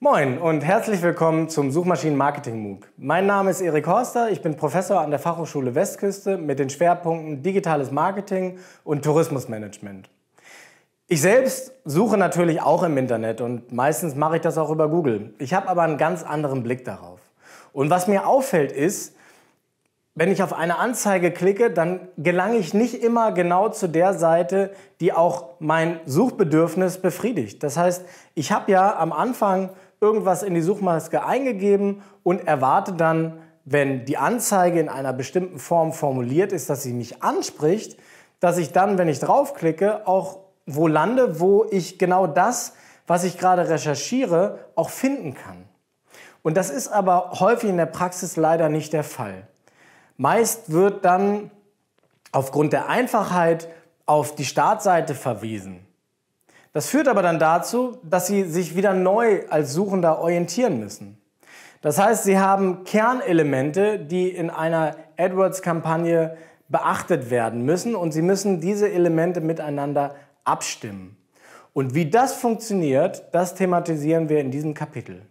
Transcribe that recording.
Moin und herzlich willkommen zum Suchmaschinen Marketing MOOC. Mein Name ist Erik Horster, ich bin Professor an der Fachhochschule Westküste mit den Schwerpunkten Digitales Marketing und Tourismusmanagement. Ich selbst suche natürlich auch im Internet und meistens mache ich das auch über Google. Ich habe aber einen ganz anderen Blick darauf. Und was mir auffällt ist, wenn ich auf eine Anzeige klicke, dann gelange ich nicht immer genau zu der Seite, die auch mein Suchbedürfnis befriedigt. Das heißt, ich habe ja am Anfang irgendwas in die Suchmaske eingegeben und erwarte dann, wenn die Anzeige in einer bestimmten Form formuliert ist, dass sie mich anspricht, dass ich dann, wenn ich draufklicke, auch wo lande, wo ich genau das, was ich gerade recherchiere, auch finden kann. Und das ist aber häufig in der Praxis leider nicht der Fall. Meist wird dann aufgrund der Einfachheit auf die Startseite verwiesen. Das führt aber dann dazu, dass Sie sich wieder neu als Suchender orientieren müssen. Das heißt, Sie haben Kernelemente, die in einer AdWords-Kampagne beachtet werden müssen und Sie müssen diese Elemente miteinander abstimmen. Und wie das funktioniert, das thematisieren wir in diesem Kapitel.